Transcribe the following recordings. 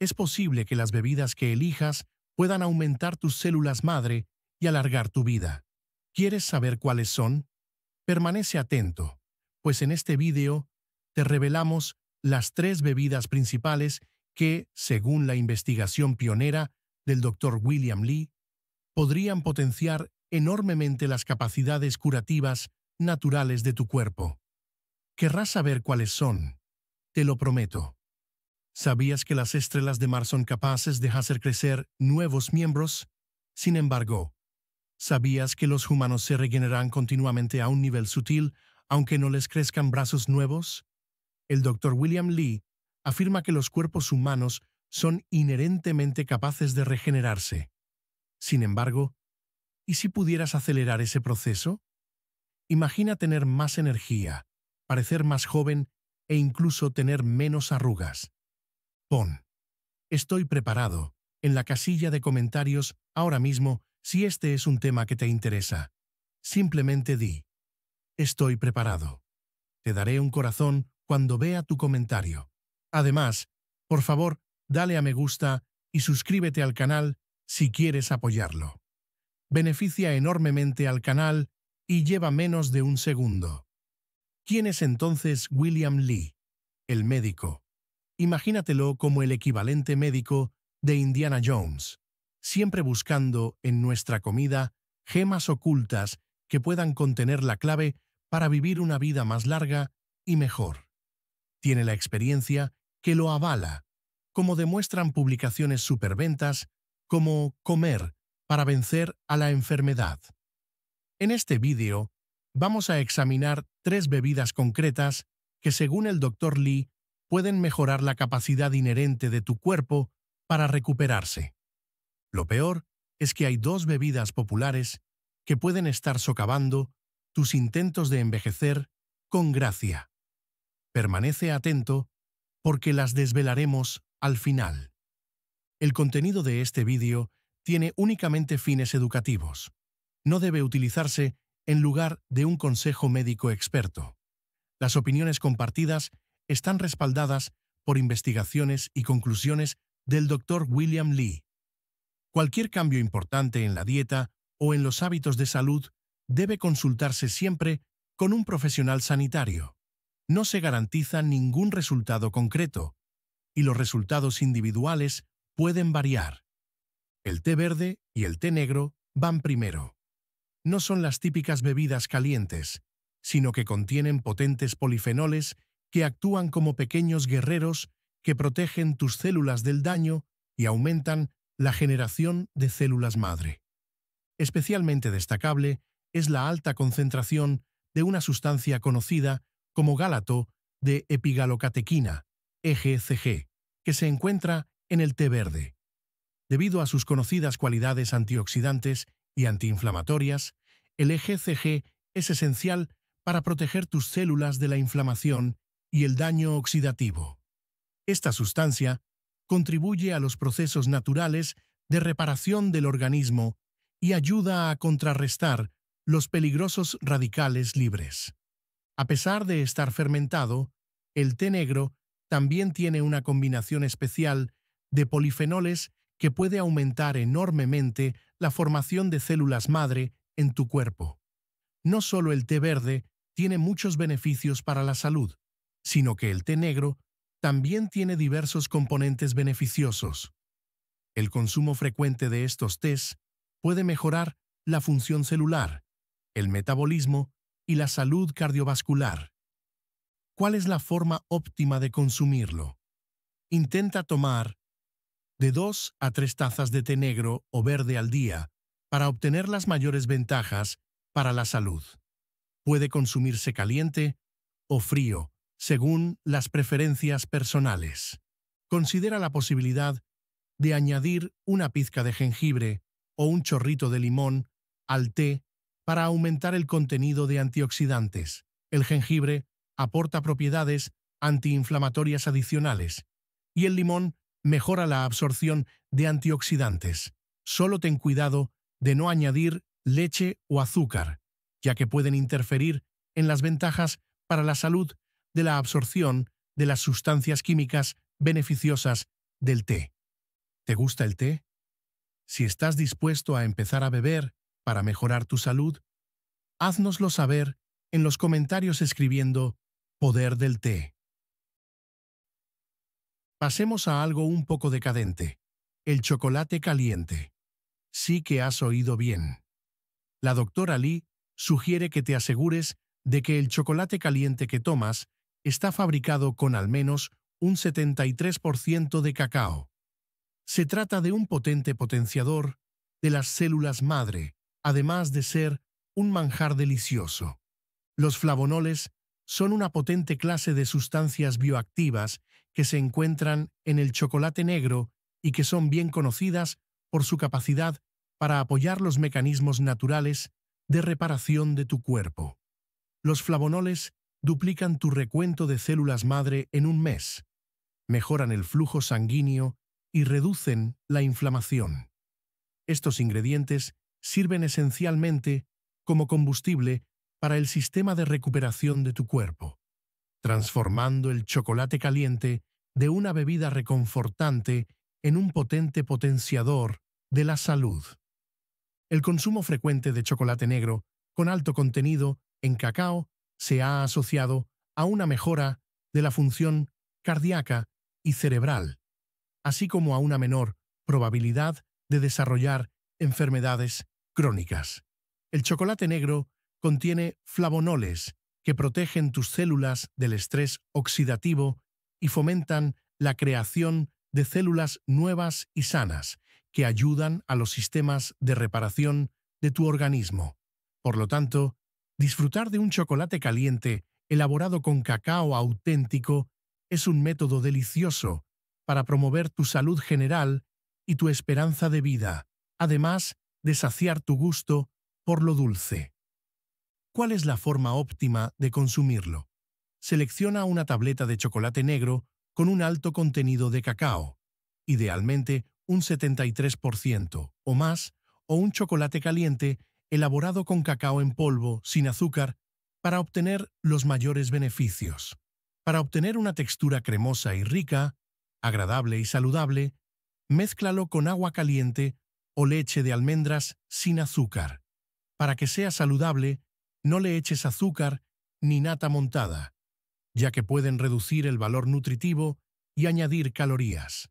es posible que las bebidas que elijas puedan aumentar tus células madre y alargar tu vida. ¿Quieres saber cuáles son? Permanece atento, pues en este video te revelamos las tres bebidas principales que, según la investigación pionera del Dr. William Lee, podrían potenciar enormemente las capacidades curativas naturales de tu cuerpo. Querrás saber cuáles son, te lo prometo. ¿Sabías que las estrellas de mar son capaces de hacer crecer nuevos miembros? Sin embargo, ¿sabías que los humanos se regeneran continuamente a un nivel sutil, aunque no les crezcan brazos nuevos? El doctor William Lee afirma que los cuerpos humanos son inherentemente capaces de regenerarse. Sin embargo, ¿y si pudieras acelerar ese proceso? Imagina tener más energía, parecer más joven e incluso tener menos arrugas. Pon. Estoy preparado. En la casilla de comentarios, ahora mismo, si este es un tema que te interesa. Simplemente di. Estoy preparado. Te daré un corazón cuando vea tu comentario. Además, por favor, dale a me gusta y suscríbete al canal si quieres apoyarlo. Beneficia enormemente al canal y lleva menos de un segundo. ¿Quién es entonces William Lee, el médico? Imagínatelo como el equivalente médico de Indiana Jones, siempre buscando en nuestra comida gemas ocultas que puedan contener la clave para vivir una vida más larga y mejor. Tiene la experiencia que lo avala, como demuestran publicaciones superventas como Comer para vencer a la enfermedad. En este vídeo, vamos a examinar tres bebidas concretas que según el Dr. Lee pueden mejorar la capacidad inherente de tu cuerpo para recuperarse. Lo peor es que hay dos bebidas populares que pueden estar socavando tus intentos de envejecer con gracia. Permanece atento porque las desvelaremos al final. El contenido de este vídeo tiene únicamente fines educativos. No debe utilizarse en lugar de un consejo médico experto. Las opiniones compartidas están respaldadas por investigaciones y conclusiones del Dr. William Lee. Cualquier cambio importante en la dieta o en los hábitos de salud debe consultarse siempre con un profesional sanitario. No se garantiza ningún resultado concreto y los resultados individuales pueden variar. El té verde y el té negro van primero. No son las típicas bebidas calientes, sino que contienen potentes polifenoles que actúan como pequeños guerreros que protegen tus células del daño y aumentan la generación de células madre. Especialmente destacable es la alta concentración de una sustancia conocida como gálato de epigalocatequina, EGCG, que se encuentra en el té verde. Debido a sus conocidas cualidades antioxidantes y antiinflamatorias, el EGCG es esencial para proteger tus células de la inflamación y el daño oxidativo. Esta sustancia contribuye a los procesos naturales de reparación del organismo y ayuda a contrarrestar los peligrosos radicales libres. A pesar de estar fermentado, el té negro también tiene una combinación especial de polifenoles que puede aumentar enormemente la formación de células madre en tu cuerpo. No solo el té verde tiene muchos beneficios para la salud, sino que el té negro también tiene diversos componentes beneficiosos. El consumo frecuente de estos tés puede mejorar la función celular, el metabolismo y la salud cardiovascular. ¿Cuál es la forma óptima de consumirlo? Intenta tomar de 2 a tres tazas de té negro o verde al día para obtener las mayores ventajas para la salud. Puede consumirse caliente o frío según las preferencias personales. Considera la posibilidad de añadir una pizca de jengibre o un chorrito de limón al té para aumentar el contenido de antioxidantes. El jengibre aporta propiedades antiinflamatorias adicionales y el limón mejora la absorción de antioxidantes. Solo ten cuidado de no añadir leche o azúcar, ya que pueden interferir en las ventajas para la salud de la absorción de las sustancias químicas beneficiosas del té. ¿Te gusta el té? Si estás dispuesto a empezar a beber para mejorar tu salud, háznoslo saber en los comentarios escribiendo Poder del té. Pasemos a algo un poco decadente, el chocolate caliente. Sí que has oído bien. La doctora Lee sugiere que te asegures de que el chocolate caliente que tomas está fabricado con al menos un 73% de cacao. Se trata de un potente potenciador de las células madre, además de ser un manjar delicioso. Los flavonoles son una potente clase de sustancias bioactivas que se encuentran en el chocolate negro y que son bien conocidas por su capacidad para apoyar los mecanismos naturales de reparación de tu cuerpo. Los flavonoles duplican tu recuento de células madre en un mes, mejoran el flujo sanguíneo y reducen la inflamación. Estos ingredientes sirven esencialmente como combustible para el sistema de recuperación de tu cuerpo, transformando el chocolate caliente de una bebida reconfortante en un potente potenciador de la salud. El consumo frecuente de chocolate negro, con alto contenido en cacao, se ha asociado a una mejora de la función cardíaca y cerebral, así como a una menor probabilidad de desarrollar enfermedades crónicas. El chocolate negro contiene flavonoles que protegen tus células del estrés oxidativo y fomentan la creación de células nuevas y sanas que ayudan a los sistemas de reparación de tu organismo. Por lo tanto, Disfrutar de un chocolate caliente elaborado con cacao auténtico es un método delicioso para promover tu salud general y tu esperanza de vida, además de saciar tu gusto por lo dulce. ¿Cuál es la forma óptima de consumirlo? Selecciona una tableta de chocolate negro con un alto contenido de cacao, idealmente un 73% o más, o un chocolate caliente elaborado con cacao en polvo, sin azúcar, para obtener los mayores beneficios. Para obtener una textura cremosa y rica, agradable y saludable, mézclalo con agua caliente o leche de almendras sin azúcar. Para que sea saludable, no le eches azúcar ni nata montada, ya que pueden reducir el valor nutritivo y añadir calorías.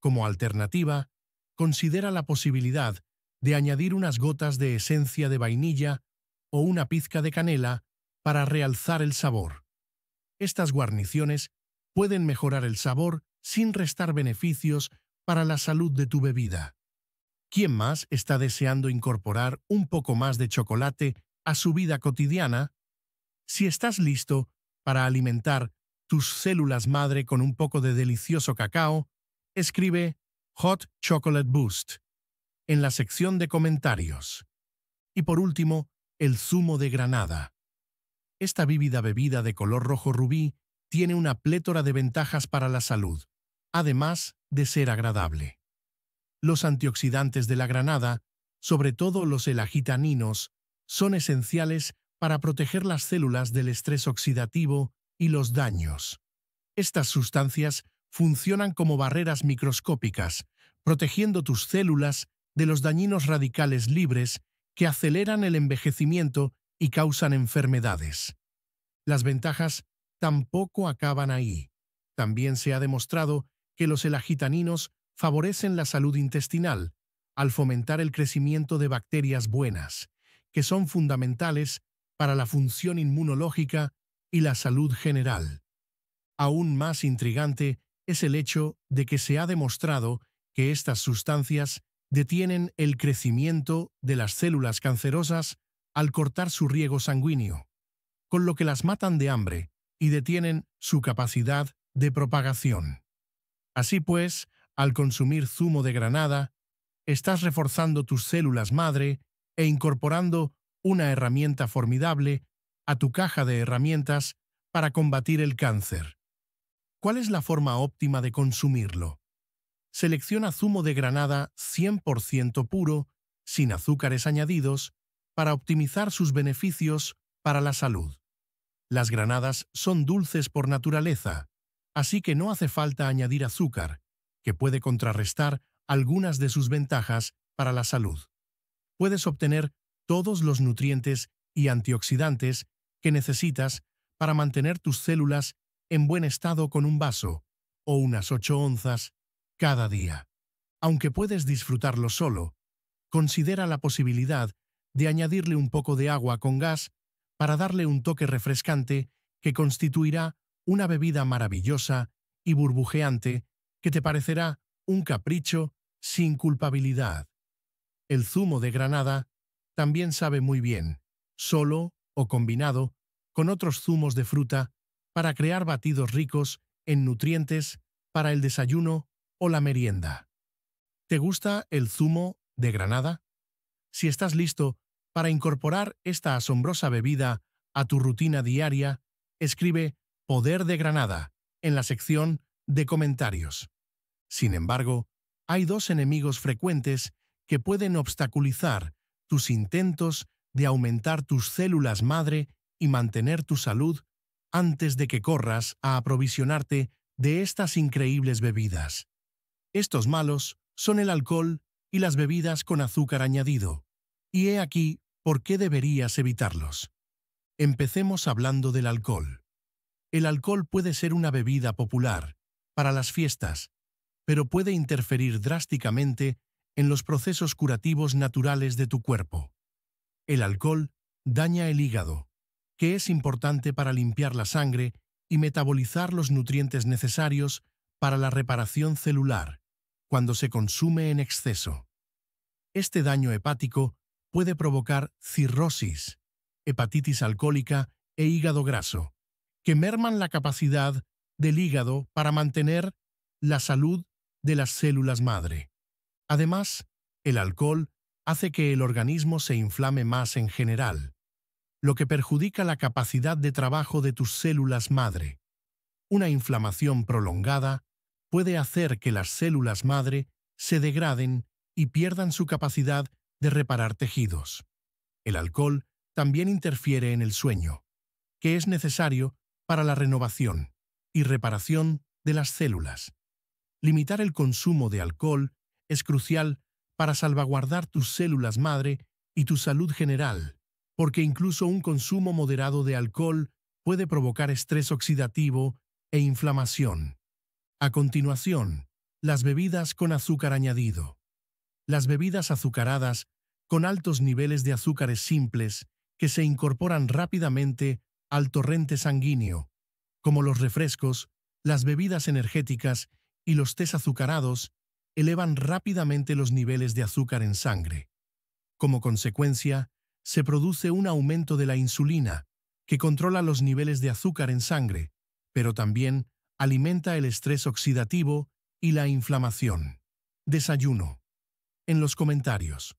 Como alternativa, considera la posibilidad de añadir unas gotas de esencia de vainilla o una pizca de canela para realzar el sabor. Estas guarniciones pueden mejorar el sabor sin restar beneficios para la salud de tu bebida. ¿Quién más está deseando incorporar un poco más de chocolate a su vida cotidiana? Si estás listo para alimentar tus células madre con un poco de delicioso cacao, escribe Hot Chocolate Boost en la sección de comentarios. Y por último, el zumo de granada. Esta vívida bebida de color rojo rubí tiene una plétora de ventajas para la salud, además de ser agradable. Los antioxidantes de la granada, sobre todo los elagitaninos, son esenciales para proteger las células del estrés oxidativo y los daños. Estas sustancias funcionan como barreras microscópicas, protegiendo tus células de los dañinos radicales libres que aceleran el envejecimiento y causan enfermedades. Las ventajas tampoco acaban ahí. También se ha demostrado que los elagitaninos favorecen la salud intestinal al fomentar el crecimiento de bacterias buenas, que son fundamentales para la función inmunológica y la salud general. Aún más intrigante es el hecho de que se ha demostrado que estas sustancias detienen el crecimiento de las células cancerosas al cortar su riego sanguíneo, con lo que las matan de hambre y detienen su capacidad de propagación. Así pues, al consumir zumo de granada, estás reforzando tus células madre e incorporando una herramienta formidable a tu caja de herramientas para combatir el cáncer. ¿Cuál es la forma óptima de consumirlo? selecciona zumo de granada 100% puro, sin azúcares añadidos, para optimizar sus beneficios para la salud. Las granadas son dulces por naturaleza, así que no hace falta añadir azúcar, que puede contrarrestar algunas de sus ventajas para la salud. Puedes obtener todos los nutrientes y antioxidantes que necesitas para mantener tus células en buen estado con un vaso o unas 8 onzas cada día. Aunque puedes disfrutarlo solo, considera la posibilidad de añadirle un poco de agua con gas para darle un toque refrescante que constituirá una bebida maravillosa y burbujeante que te parecerá un capricho sin culpabilidad. El zumo de granada también sabe muy bien, solo o combinado con otros zumos de fruta para crear batidos ricos en nutrientes para el desayuno o la merienda. ¿Te gusta el zumo de granada? Si estás listo para incorporar esta asombrosa bebida a tu rutina diaria, escribe Poder de Granada en la sección de comentarios. Sin embargo, hay dos enemigos frecuentes que pueden obstaculizar tus intentos de aumentar tus células madre y mantener tu salud antes de que corras a aprovisionarte de estas increíbles bebidas. Estos malos son el alcohol y las bebidas con azúcar añadido. Y he aquí por qué deberías evitarlos. Empecemos hablando del alcohol. El alcohol puede ser una bebida popular para las fiestas, pero puede interferir drásticamente en los procesos curativos naturales de tu cuerpo. El alcohol daña el hígado, que es importante para limpiar la sangre y metabolizar los nutrientes necesarios para la reparación celular cuando se consume en exceso. Este daño hepático puede provocar cirrosis, hepatitis alcohólica e hígado graso, que merman la capacidad del hígado para mantener la salud de las células madre. Además, el alcohol hace que el organismo se inflame más en general, lo que perjudica la capacidad de trabajo de tus células madre. Una inflamación prolongada puede hacer que las células madre se degraden y pierdan su capacidad de reparar tejidos. El alcohol también interfiere en el sueño, que es necesario para la renovación y reparación de las células. Limitar el consumo de alcohol es crucial para salvaguardar tus células madre y tu salud general, porque incluso un consumo moderado de alcohol puede provocar estrés oxidativo e inflamación. A continuación, las bebidas con azúcar añadido. Las bebidas azucaradas con altos niveles de azúcares simples que se incorporan rápidamente al torrente sanguíneo, como los refrescos, las bebidas energéticas y los tés azucarados, elevan rápidamente los niveles de azúcar en sangre. Como consecuencia, se produce un aumento de la insulina, que controla los niveles de azúcar en sangre, pero también alimenta el estrés oxidativo y la inflamación. Desayuno. En los comentarios.